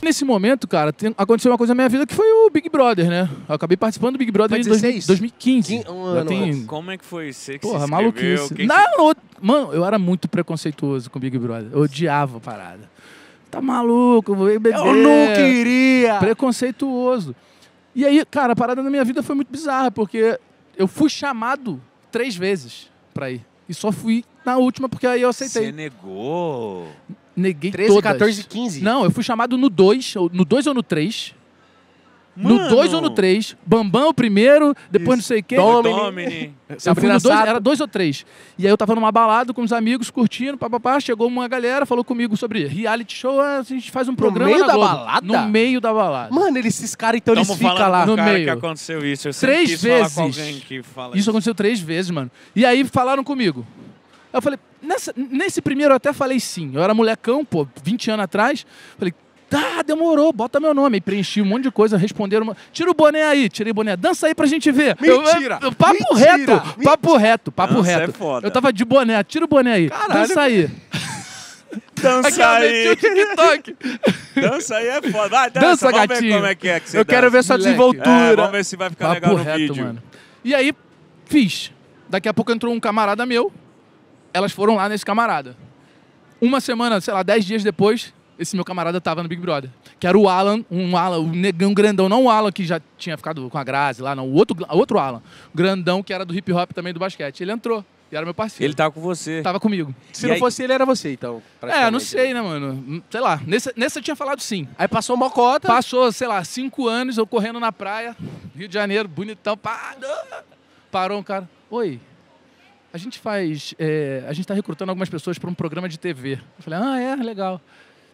Nesse momento, cara, tem, aconteceu uma coisa na minha vida que foi o Big Brother, né? Eu acabei participando do Big Brother em 2015. Um ano tem... Como é que foi? Você que Porra, se maluquice. Não, mano, eu era muito preconceituoso com o Big Brother. Eu odiava a parada. Tá maluco, vou beber. Eu não queria! Preconceituoso. E aí, cara, a parada na minha vida foi muito bizarra, porque eu fui chamado três vezes pra ir. E só fui na última, porque aí eu aceitei. Você negou? neguei 13, todas. 14, 15? Não, eu fui chamado no 2, no 2 ou no 3. No 2 ou no 3. Bambam o primeiro, depois Isso. não sei quem. Domini. Domini. dois, era 2 ou 3. E aí eu tava numa balada com os amigos, curtindo, papapá. Chegou uma galera, falou comigo sobre reality show, ah, a gente faz um programa. No meio da Globo. balada? No meio da balada. Mano, esses caras, então, Tamo eles ficam lá. No cara meio. que aconteceu isso. Eu três vezes. Isso, isso aconteceu três vezes, mano. E aí falaram comigo. Eu falei, nessa, nesse primeiro eu até falei sim. Eu era molecão, pô, 20 anos atrás. Falei, tá, demorou, bota meu nome. E preenchi um monte de coisa, responderam. Uma... Tira o boné aí, tirei o boné. Dança aí pra gente ver. Mentira! Eu, eu, papo, mentira, reto, mentira. papo reto, papo Nossa, é reto, é foda Eu tava de boné, tira o boné aí. Caralho. Dança aí. Dança aí. TikTok. dança aí é foda. dança, dança vamos gatinho. ver como é que é que você Eu dança. quero ver sua desenvoltura. É, vamos ver se vai ficar papo legal no reto, vídeo. Mano. E aí, fiz. Daqui a pouco entrou um camarada meu, elas foram lá nesse camarada. Uma semana, sei lá, dez dias depois, esse meu camarada tava no Big Brother. Que era o Alan, um Alan, um negão grandão, não o Alan que já tinha ficado com a Grazi lá, não, o outro, outro Alan, grandão que era do hip hop também do basquete. Ele entrou. E era meu parceiro. Ele tava com você. Tava comigo. Se e não aí... fosse ele, era você, então. É, não sei, né, né mano? Hum, sei lá. Nessa, nessa eu tinha falado sim. Aí passou uma cota. Passou, sei lá, cinco anos eu correndo na praia, Rio de Janeiro, bonitão. Pá, parou um cara. Oi, a gente faz. É, a gente está recrutando algumas pessoas para um programa de TV. Eu falei, ah, é, legal.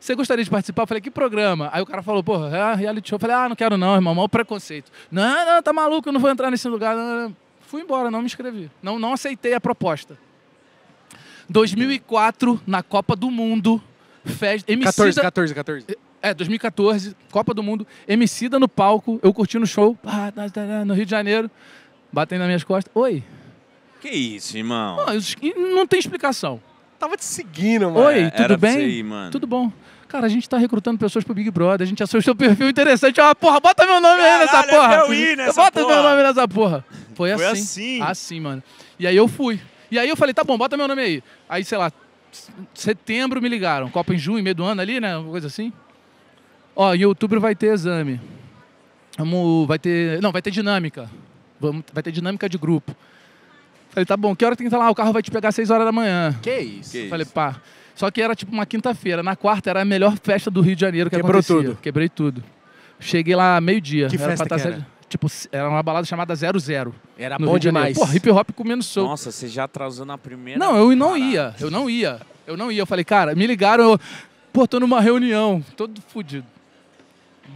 Você gostaria de participar? Eu falei, que programa? Aí o cara falou, porra, é reality show. Eu falei, ah, não quero não, irmão, mal preconceito. Não, não, tá maluco, eu não vou entrar nesse lugar. Não, não. Fui embora, não me inscrevi. Não, não aceitei a proposta. 2004, na Copa do Mundo, festa. MC 14, da... 14, 14. É, 2014, Copa do Mundo, Emicida no palco, eu curtindo no show, tá, tá, tá, no Rio de Janeiro, batendo nas minhas costas. Oi, que isso, irmão? Não, não tem explicação. Tava te seguindo, mano. Oi, é, tudo Era bem? Aí, mano. Tudo bom. Cara, a gente tá recrutando pessoas pro Big Brother, a gente achou o seu perfil interessante. Ah, porra, bota meu nome Caralho, aí nessa é porra. Eu ir nessa bota porra. meu nome nessa porra. Foi, Foi assim. assim. Assim, mano. E aí eu fui. E aí eu falei, tá bom, bota meu nome aí. Aí, sei lá, setembro me ligaram. Copa em junho, meio do ano ali, né? Uma coisa assim. Ó, em outubro vai ter exame. Vamos, vai ter. Não, vai ter dinâmica. Vamos, vai ter dinâmica de grupo. Falei, tá bom, que hora tem que estar lá? O carro vai te pegar às 6 horas da manhã. Que isso? Que Falei, isso? pá. Só que era tipo uma quinta-feira. Na quarta era a melhor festa do Rio de Janeiro que Quebrou acontecia. tudo. Quebrei tudo. Cheguei lá meio-dia. Que era festa tá que era? Tipo, era uma balada chamada Zero Zero. Era bom demais. Pô, hip hop comendo sol. Nossa, você já atrasou na primeira. Não, eu não Caraca. ia. Eu não ia. Eu não ia. Eu falei, cara, me ligaram. Eu, pô, tô numa reunião. Todo fudido.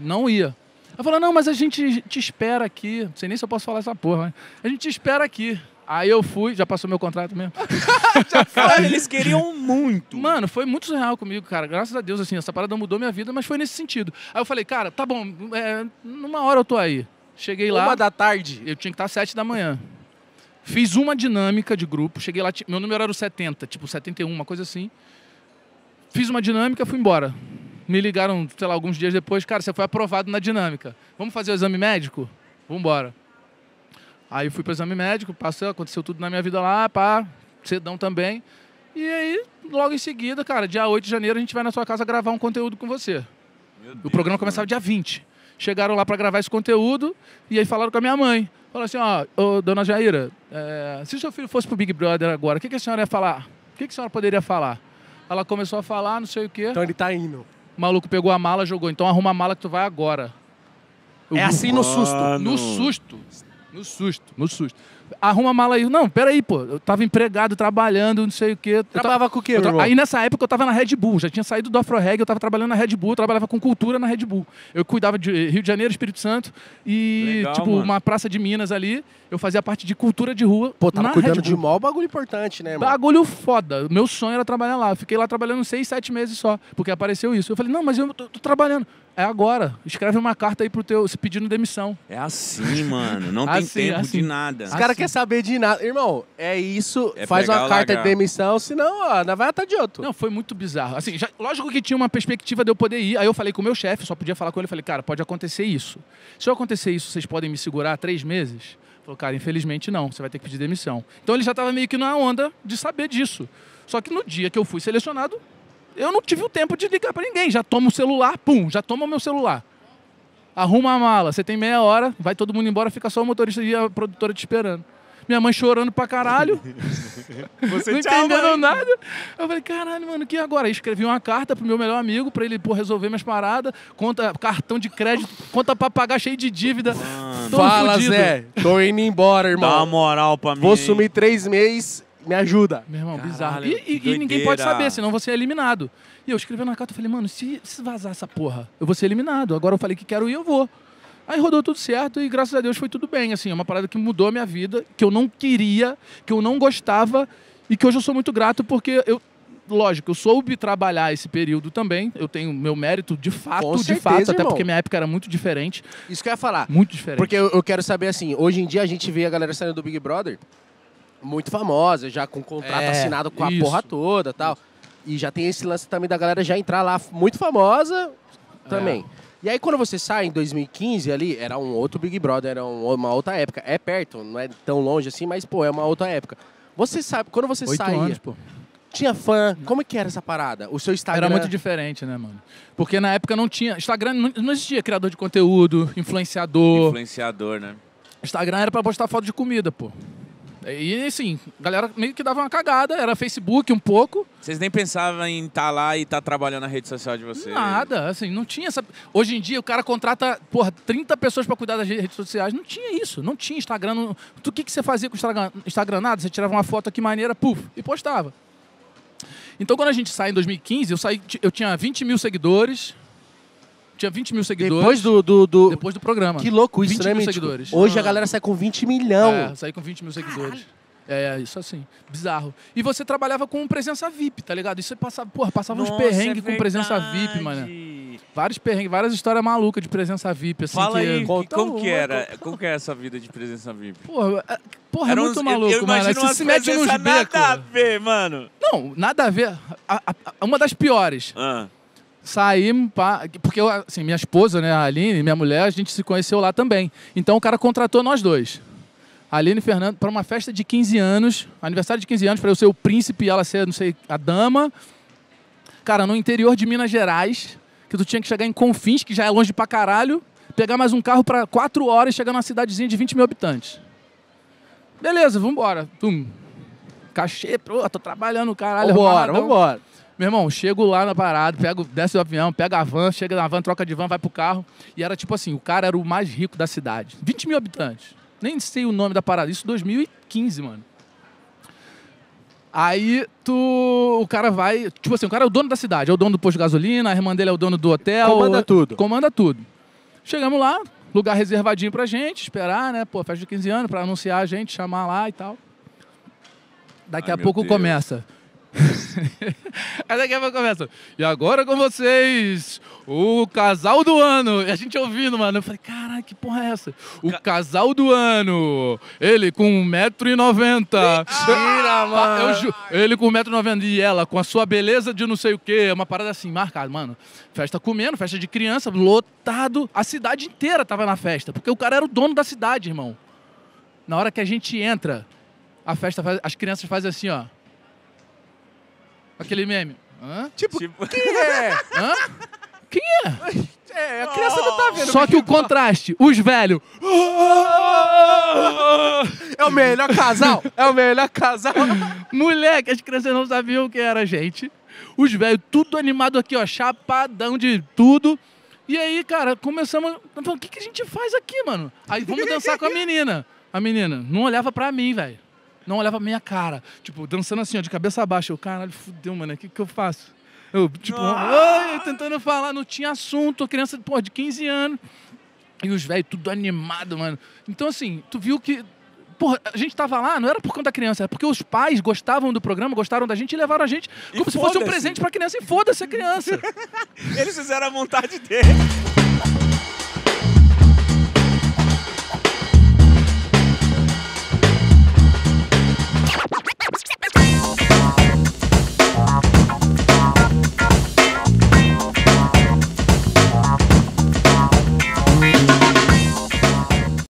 Não ia. Ela falou, não, mas a gente te espera aqui. Não sei nem se eu posso falar essa porra, mas a gente te espera aqui. Aí eu fui, já passou meu contrato mesmo. já foi, eles queriam muito. Mano, foi muito surreal comigo, cara. Graças a Deus, assim, essa parada mudou minha vida, mas foi nesse sentido. Aí eu falei, cara, tá bom, é, numa hora eu tô aí. Cheguei uma lá. Uma da tarde. Eu tinha que estar tá às sete da manhã. Fiz uma dinâmica de grupo, cheguei lá, meu número era o 70, tipo 71, uma coisa assim. Fiz uma dinâmica, fui embora. Me ligaram, sei lá, alguns dias depois, cara, você foi aprovado na dinâmica. Vamos fazer o exame médico? Vamos embora. Aí fui para exame médico, passou, aconteceu tudo na minha vida lá, pá, cedão também. E aí, logo em seguida, cara, dia 8 de janeiro a gente vai na sua casa gravar um conteúdo com você. Meu o programa começava dia 20. Chegaram lá para gravar esse conteúdo e aí falaram com a minha mãe. Falaram assim, ó, dona Jaira, é, se seu filho fosse pro Big Brother agora, o que, que a senhora ia falar? O que, que a senhora poderia falar? Ela começou a falar, não sei o quê. Então ele tá indo. O maluco pegou a mala, jogou. Então arruma a mala que tu vai agora. é assim no susto. Mano. No susto. No susto, no susto arruma a mala aí. Não, peraí, pô. Eu tava empregado, trabalhando, não sei o quê. Trabalhava tava, com o quê, tra... Aí nessa época eu tava na Red Bull, já tinha saído do Afro Reg, eu tava trabalhando na Red Bull, eu trabalhava com cultura na Red Bull. Eu cuidava de eh, Rio de Janeiro, Espírito Santo e, Legal, tipo, mano. uma praça de Minas ali. Eu fazia parte de cultura de rua. Pô, tava cuidando de mó bagulho importante, né, mano? Bagulho foda. Meu sonho era trabalhar lá. Eu fiquei lá trabalhando seis, sete meses só, porque apareceu isso. Eu falei, não, mas eu tô, tô trabalhando é agora. Escreve uma carta aí pro teu se pedindo demissão. É assim, mano. Não tem assim, tempo assim. de nada. Os caras quer saber de nada. Irmão, é isso, é faz uma carta de demissão, senão, ó, na vai tá de outro. Não, foi muito bizarro. Assim, já, lógico que tinha uma perspectiva de eu poder ir. Aí eu falei com o meu chefe, só podia falar com ele. Falei, cara, pode acontecer isso. Se eu acontecer isso, vocês podem me segurar três meses? Falou, cara, infelizmente não, você vai ter que pedir demissão. Então ele já estava meio que na onda de saber disso. Só que no dia que eu fui selecionado, eu não tive o tempo de ligar para ninguém. Já tomo o celular, pum, já tomo o meu celular arruma a mala, você tem meia hora, vai todo mundo embora, fica só o motorista e a produtora te esperando. Minha mãe chorando pra caralho. Você não tchau, entendendo mãe. nada. Eu falei, caralho, mano, que agora? escrevi uma carta pro meu melhor amigo pra ele pô, resolver minhas paradas, conta cartão de crédito, conta pra pagar cheio de dívida. Mano. Fala, fudido. Zé, tô indo embora, irmão. Dá uma moral pra mim. Vou sumir três meses me ajuda. Meu irmão, Caralho, bizarro. E, e, e, ninguém pode saber, senão você é eliminado. E eu escrevendo na carta, eu falei, mano, se, se vazar essa porra, eu vou ser eliminado. Agora eu falei que quero ir, eu vou. Aí rodou tudo certo e graças a Deus foi tudo bem, assim, é uma parada que mudou a minha vida, que eu não queria, que eu não gostava e que hoje eu sou muito grato porque eu lógico, eu soube trabalhar esse período também. Eu tenho meu mérito de fato, Com de certeza, fato, até porque minha época era muito diferente. Isso que eu ia falar. Muito diferente. Porque eu, eu, quero saber assim, hoje em dia a gente vê a galera saindo do Big Brother muito famosa, já com contrato é, assinado com a porra toda tal. E já tem esse lance também da galera já entrar lá muito famosa também. É. E aí quando você sai em 2015 ali, era um outro Big Brother, era uma outra época. É perto, não é tão longe assim, mas pô, é uma outra época. Você sabe, quando você Oito saía... Anos, pô. Tinha fã. Como é que era essa parada? O seu Instagram. Era muito diferente, né, mano? Porque na época não tinha. Instagram não existia criador de conteúdo, influenciador. Influenciador, né? Instagram era pra postar foto de comida, pô. É, e assim, a galera meio que dava uma cagada, era Facebook um pouco. Vocês nem pensavam em estar tá lá e estar tá trabalhando na rede social de vocês? Nada, assim, não tinha essa. Hoje em dia o cara contrata, porra, 30 pessoas para cuidar das redes sociais. Não tinha isso, não tinha Instagram. Não... O que, que você fazia com o Instagram? Instagram nada, você tirava uma foto aqui maneira, puf, e postava. Então quando a gente sai em 2015, eu, saí, eu tinha 20 mil seguidores, tinha 20 mil seguidores. Depois do, do, do... Depois do programa. Que louco isso, 20 né, mil seguidores. Hoje ah. a galera sai com 20 milhão. É, sai com 20 mil seguidores. É, é, isso assim, bizarro. E você trabalhava com presença VIP, tá ligado? Isso você passava, porra, passava Nossa, uns perrengues é com presença VIP, mano. Vários perrengues, várias histórias malucas de presença VIP, assim. Fala que, aí, como que era? Como que essa vida de presença VIP? Porra, porra é, é muito maluco, eu, eu mano. Você se mete nos becos. Nada a ver, mano. Não, nada a ver. A, a, a, uma das piores. Ah saímos, porque assim, minha esposa, né, a Aline, minha mulher, a gente se conheceu lá também. Então o cara contratou nós dois. Aline e Fernando para uma festa de 15 anos, aniversário de 15 anos, para eu ser o príncipe e ela ser, não sei, a dama. Cara, no interior de Minas Gerais, que tu tinha que chegar em Confins, que já é longe pra caralho, pegar mais um carro para 4 horas e chegar numa cidadezinha de 20 mil habitantes. Beleza, vambora. embora. Cachê, pô, tô trabalhando, caralho. Vambora, vambora. Meu irmão, chego lá na parada, pego, desce do avião, pega a van, chega na van, troca de van, vai pro carro. E era tipo assim, o cara era o mais rico da cidade. 20 mil habitantes. Nem sei o nome da parada. Isso 2015, mano. Aí tu. O cara vai. Tipo assim, o cara é o dono da cidade, é o dono do posto de gasolina, a irmã dele é o dono do hotel. Comanda tudo. Comanda tudo. Chegamos lá, lugar reservadinho pra gente, esperar, né? Pô, festa de 15 anos, pra anunciar a gente, chamar lá e tal. Daqui Ai, a pouco Deus. começa. Aí é, daqui a pouco começa. E agora com vocês, o casal do ano. E a gente ouvindo, mano. Eu falei, caralho, que porra é essa? O Ca... casal do ano. Ele com 1,90m. Mentira, ah, mano. Ju... Ele com 1,90m e ela com a sua beleza de não sei o quê. É uma parada assim, marcada, mano. Festa comendo, festa de criança, lotado. A cidade inteira tava na festa. Porque o cara era o dono da cidade, irmão. Na hora que a gente entra, a festa faz... as crianças fazem assim, ó. Aquele meme. Hã? Tipo, tipo... quem é? Hã? Quem é? É, a criança oh, não tá vendo. Só que o tipo, contraste, os velhos. É o melhor casal, é o melhor casal. Moleque, as crianças não sabiam quem era a gente. Os velhos, tudo animado aqui, ó, chapadão de tudo. E aí, cara, começamos. O que, que a gente faz aqui, mano? Aí vamos dançar com a menina. A menina não olhava pra mim, velho não olhava pra minha cara. Tipo, dançando assim, ó, de cabeça baixa. Eu, caralho, fudeu, mano, o que, que eu faço? Eu, tipo, Oi, tentando falar, não tinha assunto, a criança, porra, de 15 anos. E os velhos, tudo animado, mano. Então, assim, tu viu que. Porra, a gente tava lá, não era por conta da criança, era porque os pais gostavam do programa, gostaram da gente e levaram a gente como se fosse um presente pra criança. E foda-se a criança. Eles fizeram a vontade dele